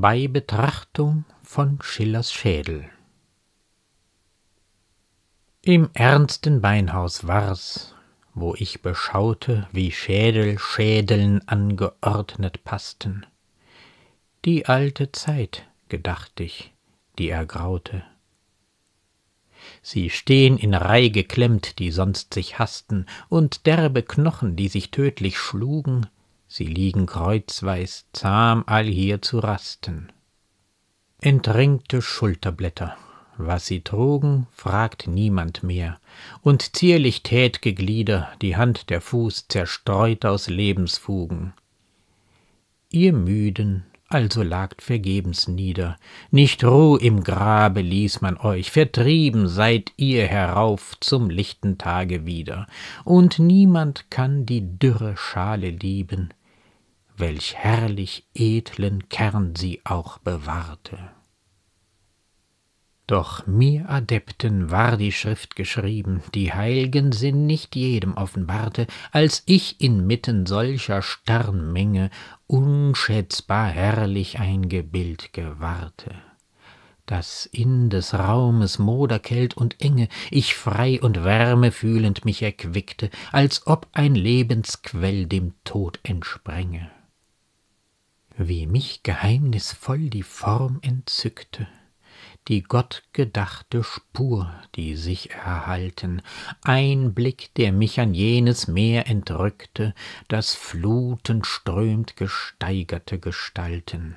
Bei Betrachtung von Schillers Schädel Im ernsten Beinhaus war's, wo ich beschaute, wie Schädel Schädeln angeordnet passten. Die alte Zeit, gedacht ich, die ergraute. Sie stehn in Reih geklemmt, die sonst sich haßten, und derbe Knochen, die sich tödlich schlugen, sie liegen kreuzweis zahm allhier zu Rasten. Entringte Schulterblätter, was sie trugen, fragt niemand mehr, und zierlich tät'ge Glieder, die Hand der Fuß zerstreut aus Lebensfugen. Ihr Müden, also lagt vergebens nieder, nicht Ruh im Grabe ließ man euch, vertrieben seid ihr herauf zum lichten Tage wieder, und niemand kann die dürre Schale lieben, welch herrlich edlen Kern sie auch bewahrte. Doch mir Adepten war die Schrift geschrieben, die heilgen Sinn nicht jedem offenbarte, als ich inmitten solcher Sternmenge unschätzbar herrlich ein Gebild gewahrte das in des Raumes Moderkält und Enge ich frei und Wärme fühlend mich erquickte, als ob ein Lebensquell dem Tod entspränge wie mich geheimnisvoll die Form entzückte, die gottgedachte Spur, die sich erhalten, ein Blick, der mich an jenes Meer entrückte, das flutend strömt gesteigerte Gestalten.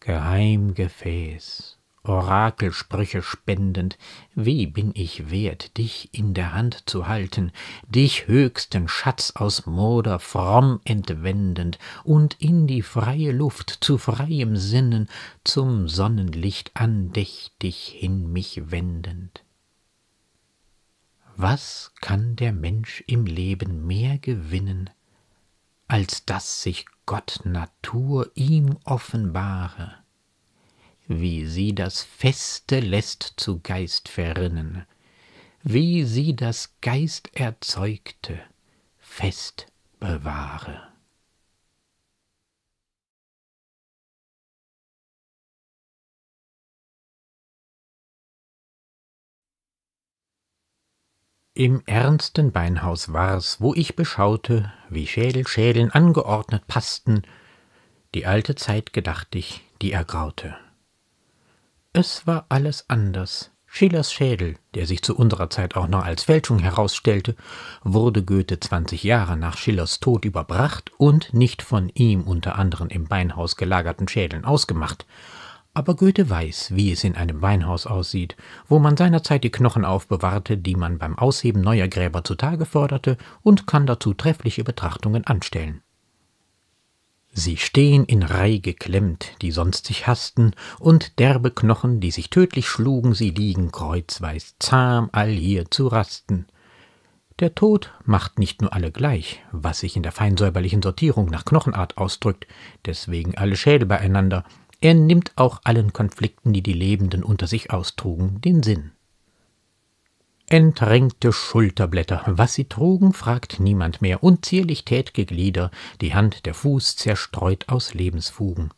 Geheimgefäß, Orakelsprüche spendend, wie bin ich wert, dich in der Hand zu halten, dich höchsten Schatz aus Moder fromm entwendend und in die freie Luft zu freiem Sinnen, zum Sonnenlicht andächtig hin mich wendend. Was kann der Mensch im Leben mehr gewinnen, als dass sich Gott Natur ihm offenbare? wie sie das Feste lässt zu Geist verrinnen, wie sie das Geist erzeugte, fest bewahre. Im ernsten Beinhaus war's, wo ich beschaute, wie Schädel Schädeln angeordnet passten, die alte Zeit gedacht ich, die ergraute. Es war alles anders. Schillers Schädel, der sich zu unserer Zeit auch noch als Fälschung herausstellte, wurde Goethe 20 Jahre nach Schillers Tod überbracht und nicht von ihm unter anderem im Beinhaus gelagerten Schädeln ausgemacht. Aber Goethe weiß, wie es in einem Weinhaus aussieht, wo man seinerzeit die Knochen aufbewahrte, die man beim Ausheben neuer Gräber zutage forderte, und kann dazu treffliche Betrachtungen anstellen. Sie stehen in Reih geklemmt, die sonst sich hasten, und derbe Knochen, die sich tödlich schlugen, sie liegen kreuzweis zahm allhier zu rasten. Der Tod macht nicht nur alle gleich, was sich in der feinsäuberlichen Sortierung nach Knochenart ausdrückt, deswegen alle Schädel beieinander, er nimmt auch allen Konflikten, die die Lebenden unter sich austrugen, den Sinn. Entrenkte Schulterblätter, was sie trugen, fragt niemand mehr, unzierlich tät'ge Glieder, die Hand, der Fuß zerstreut aus Lebensfugen.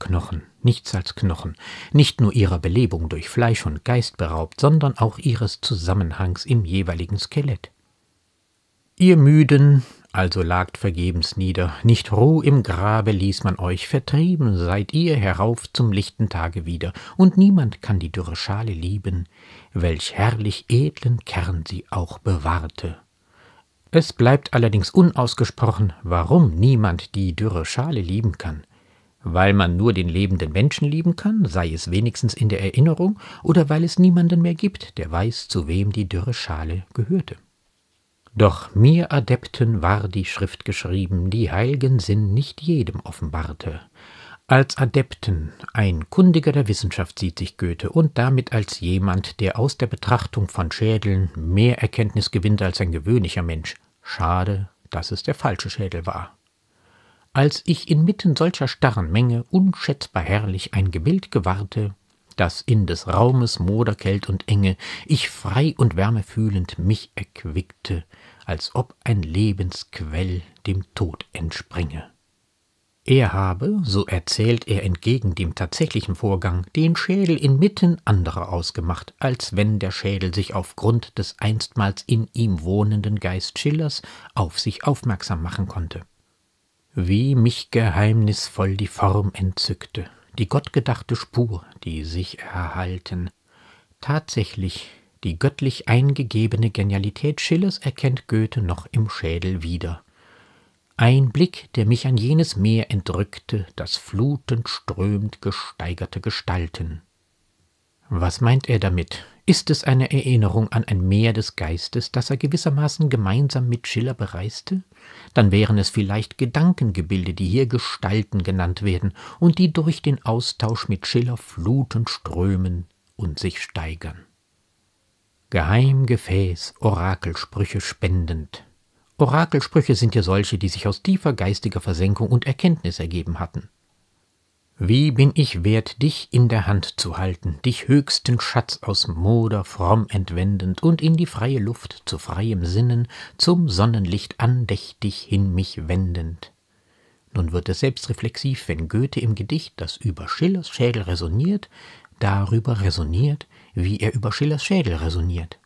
Knochen, nichts als Knochen, nicht nur ihrer Belebung durch Fleisch und Geist beraubt, sondern auch ihres Zusammenhangs im jeweiligen Skelett. Ihr müden, also lagt vergebens nieder, nicht Ruh im Grabe ließ man euch, vertrieben seid ihr herauf zum lichten Tage wieder, und niemand kann die dürre Schale lieben, welch herrlich edlen Kern sie auch bewahrte. Es bleibt allerdings unausgesprochen, warum niemand die dürre Schale lieben kann. Weil man nur den lebenden Menschen lieben kann, sei es wenigstens in der Erinnerung, oder weil es niemanden mehr gibt, der weiß, zu wem die dürre Schale gehörte. Doch mir Adepten war die Schrift geschrieben, die heilgen Sinn nicht jedem offenbarte. Als Adepten, ein Kundiger der Wissenschaft sieht sich Goethe und damit als jemand, der aus der Betrachtung von Schädeln mehr Erkenntnis gewinnt als ein gewöhnlicher Mensch. Schade, dass es der falsche Schädel war. Als ich inmitten solcher starren Menge unschätzbar herrlich ein Gebild gewahrte, dass in des Raumes Moder, Kält und Enge ich frei und Wärme fühlend mich erquickte, als ob ein Lebensquell dem Tod entspringe. Er habe, so erzählt er entgegen dem tatsächlichen Vorgang, den Schädel inmitten anderer ausgemacht, als wenn der Schädel sich aufgrund des einstmals in ihm wohnenden Geist Schillers auf sich aufmerksam machen konnte. Wie mich geheimnisvoll die Form entzückte, die gottgedachte Spur, die sich erhalten. Tatsächlich, die göttlich eingegebene Genialität Schillers erkennt Goethe noch im Schädel wieder. Ein Blick, der mich an jenes Meer entrückte, das flutend strömt gesteigerte Gestalten. Was meint er damit? Ist es eine Erinnerung an ein Meer des Geistes, das er gewissermaßen gemeinsam mit Schiller bereiste? Dann wären es vielleicht Gedankengebilde, die hier Gestalten genannt werden und die durch den Austausch mit Schiller fluten, strömen und sich steigern. Geheimgefäß, Orakelsprüche spendend. Orakelsprüche sind ja solche, die sich aus tiefer geistiger Versenkung und Erkenntnis ergeben hatten. Wie bin ich wert, dich in der Hand zu halten, dich höchsten Schatz aus Moder fromm entwendend und in die freie Luft zu freiem Sinnen, zum Sonnenlicht andächtig hin mich wendend. Nun wird es selbstreflexiv, wenn Goethe im Gedicht, das über Schillers Schädel resoniert, darüber resoniert, wie er über Schillers Schädel resoniert.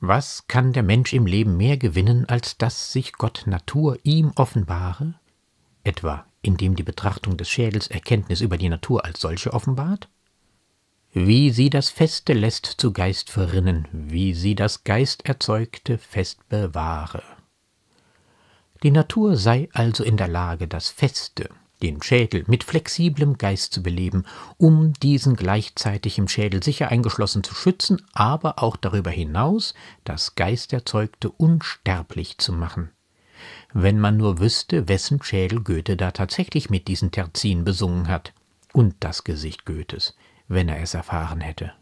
Was kann der Mensch im Leben mehr gewinnen, als dass sich Gott Natur ihm offenbare? etwa indem die Betrachtung des Schädels Erkenntnis über die Natur als solche offenbart? Wie sie das Feste lässt zu Geist verrinnen, wie sie das Geisterzeugte fest bewahre. Die Natur sei also in der Lage, das Feste, den Schädel, mit flexiblem Geist zu beleben, um diesen gleichzeitig im Schädel sicher eingeschlossen zu schützen, aber auch darüber hinaus das Geisterzeugte unsterblich zu machen wenn man nur wüsste, wessen Schädel Goethe da tatsächlich mit diesen Terzinen besungen hat. Und das Gesicht Goethes, wenn er es erfahren hätte.